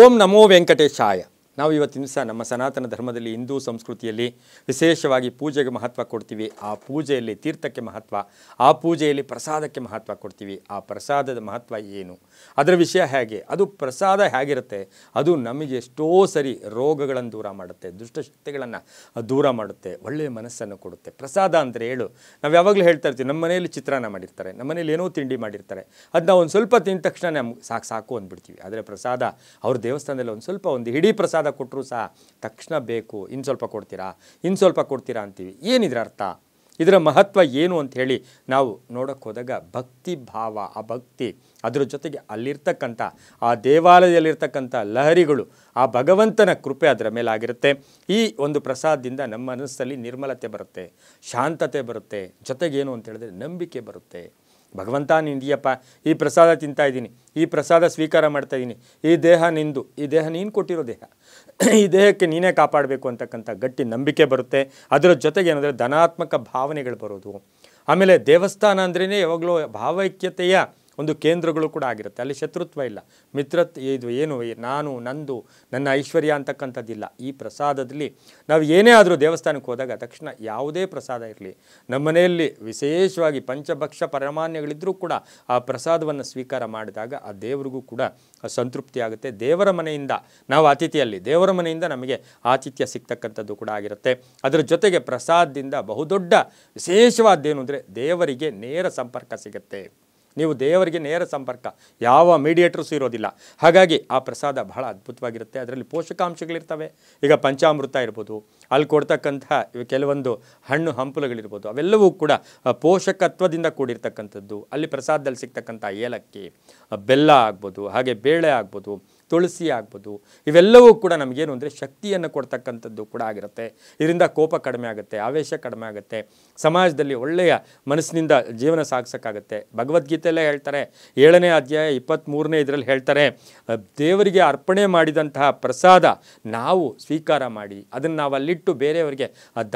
ఓం నమో వెంకటేశాయ ನಾವು ಇವತ್ತಿನ ದಿವಸ ನಮ್ಮ ಸನಾತನ ಧರ್ಮದಲ್ಲಿ ಹಿಂದೂ ಸಂಸ್ಕೃತಿಯಲ್ಲಿ ವಿಶೇಷವಾಗಿ ಪೂಜೆಗೆ ಮಹತ್ವ ಕೊಡ್ತೀವಿ ಆ ಪೂಜೆಯಲ್ಲಿ ತೀರ್ಥಕ್ಕೆ ಮಹತ್ವ ಆ ಪೂಜೆಯಲ್ಲಿ ಪ್ರಸಾದಕ್ಕೆ ಮಹತ್ವ ಕೊಡ್ತೀವಿ ಆ ಪ್ರಸಾದದ ಮಹತ್ವ ಏನು ಅದರ ವಿಷಯ ಹೇಗೆ ಅದು ಪ್ರಸಾದ ಹೇಗಿರುತ್ತೆ ಅದು ನಮಗೆ ಎಷ್ಟೋ ಸರಿ ರೋಗಗಳನ್ನು ದೂರ ಮಾಡುತ್ತೆ ದುಷ್ಟಶಕ್ತಿಗಳನ್ನು ದೂರ ಮಾಡುತ್ತೆ ಒಳ್ಳೆಯ ಮನಸ್ಸನ್ನು ಕೊಡುತ್ತೆ ಪ್ರಸಾದ ಅಂದರೆ ಹೇಳು ನಾವು ಯಾವಾಗಲೂ ಹೇಳ್ತಾ ಇರ್ತೀವಿ ನಮ್ಮ ಮನೆಯಲ್ಲಿ ಚಿತ್ರಾನ್ನ ಮಾಡಿರ್ತಾರೆ ನಮ್ಮ ಮನೇಲಿ ಏನೋ ತಿಂಡಿ ಮಾಡಿರ್ತಾರೆ ಅದನ್ನ ಒಂದು ಸ್ವಲ್ಪ ತಿಂದ ತಕ್ಷಣ ನಮ್ಗೆ ಸಾಕು ಸಾಕು ಅಂದ್ಬಿಡ್ತೀವಿ ಆದರೆ ಪ್ರಸಾದ ಅವ್ರ ದೇವಸ್ಥಾನದಲ್ಲಿ ಒಂದು ಸ್ವಲ್ಪ ಒಂದು ಹಿಡೀ ಪ್ರಸಾದ ಪ್ರಸಾದ ಕೊಟ್ಟರೂ ಸಹ ತಕ್ಷಣ ಬೇಕು ಇನ್ನು ಸ್ವಲ್ಪ ಕೊಡ್ತೀರಾ ಇನ್ನು ಸ್ವಲ್ಪ ಕೊಡ್ತೀರಾ ಅಂತೀವಿ ಏನಿದ್ರ ಅರ್ಥ ಇದರ ಮಹತ್ವ ಏನು ಅಂತ ಹೇಳಿ ನಾವು ನೋಡೋಕ್ಕೆ ಹೋದಾಗ ಭಕ್ತಿ ಭಾವ ಆ ಭಕ್ತಿ ಅದರ ಜೊತೆಗೆ ಅಲ್ಲಿರ್ತಕ್ಕಂಥ ಆ ದೇವಾಲಯದಲ್ಲಿರ್ತಕ್ಕಂಥ ಲಹರಿಗಳು ಆ ಭಗವಂತನ ಕೃಪೆ ಅದರ ಮೇಲೆ ಆಗಿರುತ್ತೆ ಈ ಒಂದು ಪ್ರಸಾದದಿಂದ ನಮ್ಮ ಮನಸ್ಸಲ್ಲಿ ನಿರ್ಮಲತೆ ಬರುತ್ತೆ ಶಾಂತತೆ ಬರುತ್ತೆ ಜೊತೆಗೇನು ಅಂತ ಹೇಳಿದ್ರೆ ನಂಬಿಕೆ ಬರುತ್ತೆ ಭಗವಂತ ನಿಂದಿಯಪ್ಪ ಈ ಪ್ರಸಾದ ತಿಂತಾ ಇದ್ದೀನಿ ಈ ಪ್ರಸಾದ ಸ್ವೀಕಾರ ಮಾಡ್ತಾ ಇದ್ದೀನಿ ಈ ದೇಹ ನಿಂದು ಈ ದೇಹ ನೀನು ಕೊಟ್ಟಿರೋ ದೇಹ ಈ ದೇಹಕ್ಕೆ ನೀನೇ ಕಾಪಾಡಬೇಕು ಅಂತಕ್ಕಂಥ ಗಟ್ಟಿ ನಂಬಿಕೆ ಬರುತ್ತೆ ಅದರ ಜೊತೆಗೆ ಏನಂದರೆ ಧನಾತ್ಮಕ ಭಾವನೆಗಳು ಬರೋದು ಆಮೇಲೆ ದೇವಸ್ಥಾನ ಅಂದ್ರೇ ಯಾವಾಗಲೂ ಭಾವೈಕ್ಯತೆಯ ಒಂದು ಕೇಂದ್ರಗಳು ಕೂಡ ಆಗಿರುತ್ತೆ ಅಲ್ಲಿ ಶತ್ರುತ್ವ ಇಲ್ಲ ಮಿತ್ರತ್ ಇದು ಏನು ನಾನು ನಂದು ನನ್ನ ಐಶ್ವರ್ಯ ಅಂತಕ್ಕಂಥದ್ದಿಲ್ಲ ಈ ಪ್ರಸಾದದಲ್ಲಿ ನಾವು ಏನೇ ಆದರೂ ದೇವಸ್ಥಾನಕ್ಕೆ ಹೋದಾಗ ತಕ್ಷಣ ಯಾವುದೇ ಪ್ರಸಾದ ಇರಲಿ ನಮ್ಮ ಮನೆಯಲ್ಲಿ ವಿಶೇಷವಾಗಿ ಪಂಚಭಕ್ಷ ಪರಮಾನ್ಯಗಳಿದ್ದರೂ ಕೂಡ ಆ ಪ್ರಸಾದವನ್ನು ಸ್ವೀಕಾರ ಮಾಡಿದಾಗ ಆ ದೇವರಿಗೂ ಕೂಡ ಸಂತೃಪ್ತಿ ಆಗುತ್ತೆ ದೇವರ ಮನೆಯಿಂದ ನಾವು ಆತಿಥಿಯಲ್ಲಿ ದೇವರ ಮನೆಯಿಂದ ನಮಗೆ ಆತಿಥ್ಯ ಸಿಗ್ತಕ್ಕಂಥದ್ದು ಕೂಡ ಆಗಿರುತ್ತೆ ಅದರ ಜೊತೆಗೆ ಪ್ರಸಾದದಿಂದ ಬಹುದೊಡ್ಡ ವಿಶೇಷವಾದ್ದೇನು ಅಂದರೆ ದೇವರಿಗೆ ನೇರ ಸಂಪರ್ಕ ಸಿಗುತ್ತೆ ನೀವು ದೇವರಿಗೆ ನೇರ ಸಂಪರ್ಕ ಯಾವ ಮೀಡಿಯೇಟರ್ಸ್ ಇರೋದಿಲ್ಲ ಹಾಗಾಗಿ ಆ ಪ್ರಸಾದ ಬಹಳ ಅದ್ಭುತವಾಗಿರುತ್ತೆ ಅದರಲ್ಲಿ ಪೋಷಕಾಂಶಗಳಿರ್ತವೆ ಈಗ ಪಂಚಾಮೃತ ಇರ್ಬೋದು ಅಲ್ಲಿ ಕೊಡ್ತಕ್ಕಂತಹ ಕೆಲವೊಂದು ಹಣ್ಣು ಹಂಪಲುಗಳಿರ್ಬೋದು ಅವೆಲ್ಲವೂ ಕೂಡ ಪೋಷಕತ್ವದಿಂದ ಕೂಡಿರ್ತಕ್ಕಂಥದ್ದು ಅಲ್ಲಿ ಪ್ರಸಾದದಲ್ಲಿ ಸಿಗ್ತಕ್ಕಂಥ ಏಲಕ್ಕಿ ಬೆಲ್ಲ ಆಗ್ಬೋದು ಹಾಗೆ ಬೇಳೆ ಆಗ್ಬೋದು ತುಳಸಿ ಆಗ್ಬೋದು ಇವೆಲ್ಲವೂ ಕೂಡ ನಮಗೇನು ಅಂದರೆ ಶಕ್ತಿಯನ್ನು ಕೊಡ್ತಕ್ಕಂಥದ್ದು ಕೂಡ ಆಗಿರುತ್ತೆ ಇದರಿಂದ ಕೋಪ ಕಡಿಮೆ ಆಗುತ್ತೆ ಆವೇಶ ಕಡಿಮೆ ಆಗುತ್ತೆ ಸಮಾಜದಲ್ಲಿ ಒಳ್ಳೆಯ ಮನಸ್ಸಿನಿಂದ ಜೀವನ ಸಾಗಿಸೋಕ್ಕಾಗುತ್ತೆ ಭಗವದ್ಗೀತೆಯಲ್ಲೇ ಹೇಳ್ತಾರೆ ಏಳನೇ ಅಧ್ಯಾಯ ಇಪ್ಪತ್ತ್ಮೂರನೇ ಇದರಲ್ಲಿ ಹೇಳ್ತಾರೆ ದೇವರಿಗೆ ಅರ್ಪಣೆ ಮಾಡಿದಂತಹ ಪ್ರಸಾದ ನಾವು ಸ್ವೀಕಾರ ಮಾಡಿ ಅದನ್ನು ನಾವು ಅಲ್ಲಿಟ್ಟು ಬೇರೆಯವರಿಗೆ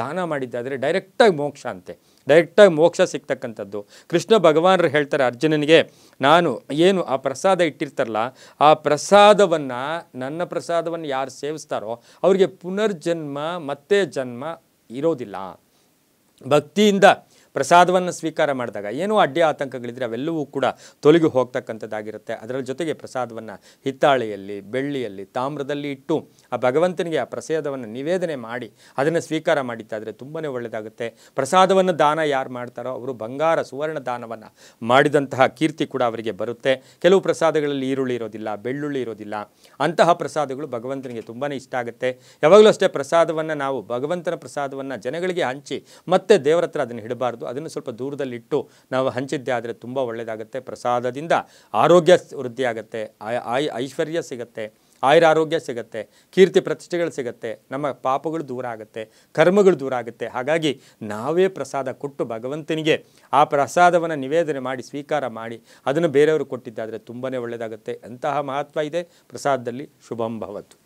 ದಾನ ಮಾಡಿದ್ದಾದರೆ ಡೈರೆಕ್ಟಾಗಿ ಮೋಕ್ಷ ಅಂತೆ ಡೈರೆಕ್ಟಾಗಿ ಮೋಕ್ಷ ಸಿಗ್ತಕ್ಕಂಥದ್ದು ಕೃಷ್ಣ ಭಗವಾನರು ಹೇಳ್ತಾರೆ ಅರ್ಜುನನಿಗೆ ನಾನು ಏನು ಆ ಪ್ರಸಾದ ಇಟ್ಟಿರ್ತಾರಲ್ಲ ಆ ಪ್ರಸಾದವನ್ನು ನನ್ನ ಪ್ರಸಾದವನ್ನು ಯಾರು ಸೇವಿಸ್ತಾರೋ ಅವರಿಗೆ ಪುನರ್ಜನ್ಮ ಮತ್ತೆ ಜನ್ಮ ಇರೋದಿಲ್ಲ ಭಕ್ತಿಯಿಂದ ಪ್ರಸಾದವನ್ನು ಸ್ವೀಕಾರ ಮಾಡಿದಾಗ ಏನೋ ಅಡ್ಡಿ ಆತಂಕಗಳಿದ್ರೆ ಅವೆಲ್ಲವೂ ಕೂಡ ತೊಲಗಿ ಹೋಗ್ತಕ್ಕಂಥದ್ದಾಗಿರುತ್ತೆ ಅದರ ಜೊತೆಗೆ ಪ್ರಸಾದವನ್ನು ಹಿತ್ತಾಳೆಯಲ್ಲಿ ಬೆಳ್ಳಿಯಲ್ಲಿ ತಾಮ್ರದಲ್ಲಿ ಇಟ್ಟು ಆ ಭಗವಂತನಿಗೆ ಆ ಪ್ರಸಾದವನ್ನು ನಿವೇದನೆ ಮಾಡಿ ಅದನ್ನು ಸ್ವೀಕಾರ ಮಾಡಿದ್ದಾದರೆ ತುಂಬಾ ಒಳ್ಳೆಯದಾಗುತ್ತೆ ಪ್ರಸಾದವನ್ನು ದಾನ ಯಾರು ಮಾಡ್ತಾರೋ ಅವರು ಬಂಗಾರ ಸುವರ್ಣ ದಾನವನ್ನು ಮಾಡಿದಂತಹ ಕೀರ್ತಿ ಕೂಡ ಅವರಿಗೆ ಬರುತ್ತೆ ಕೆಲವು ಪ್ರಸಾದಗಳಲ್ಲಿ ಈರುಳ್ಳಿ ಇರೋದಿಲ್ಲ ಬೆಳ್ಳುಳ್ಳಿ ಇರೋದಿಲ್ಲ ಅಂತಹ ಪ್ರಸಾದಗಳು ಭಗವಂತನಿಗೆ ತುಂಬಾ ಇಷ್ಟ ಆಗುತ್ತೆ ಯಾವಾಗಲೂ ಅಷ್ಟೇ ಪ್ರಸಾದವನ್ನು ನಾವು ಭಗವಂತನ ಪ್ರಸಾದವನ್ನು ಜನಗಳಿಗೆ ಹಂಚಿ ಮತ್ತೆ ದೇವರ ಹತ್ರ ಅದನ್ನು ಹಿಡಬಾರ್ದು ಅದನ್ನು ಸ್ವಲ್ಪ ದೂರದಲ್ಲಿಟ್ಟು ನಾವು ಹಂಚಿದ್ದೆ ಆದರೆ ತುಂಬ ಒಳ್ಳೆಯದಾಗುತ್ತೆ ಪ್ರಸಾದದಿಂದ ಆರೋಗ್ಯ ವೃದ್ಧಿಯಾಗುತ್ತೆ ಐಶ್ವರ್ಯ ಸಿಗುತ್ತೆ ಆಯುರಾರೋಗ್ಯ ಆರೋಗ್ಯ ಸಿಗುತ್ತೆ ಕೀರ್ತಿ ಪ್ರತಿಷ್ಠೆಗಳು ಸಿಗುತ್ತೆ ನಮ್ಮ ಪಾಪಗಳು ದೂರ ಆಗುತ್ತೆ ಕರ್ಮಗಳು ದೂರ ಆಗುತ್ತೆ ಹಾಗಾಗಿ ನಾವೇ ಪ್ರಸಾದ ಕೊಟ್ಟು ಭಗವಂತನಿಗೆ ಆ ಪ್ರಸಾದವನ್ನು ನಿವೇದನೆ ಮಾಡಿ ಸ್ವೀಕಾರ ಮಾಡಿ ಅದನ್ನು ಬೇರೆಯವರು ಕೊಟ್ಟಿದ್ದಾದರೆ ತುಂಬಾ ಒಳ್ಳೆಯದಾಗುತ್ತೆ ಅಂತಹ ಮಹತ್ವ ಇದೆ ಪ್ರಸಾದದಲ್ಲಿ ಶುಭಂಭವತ್ತು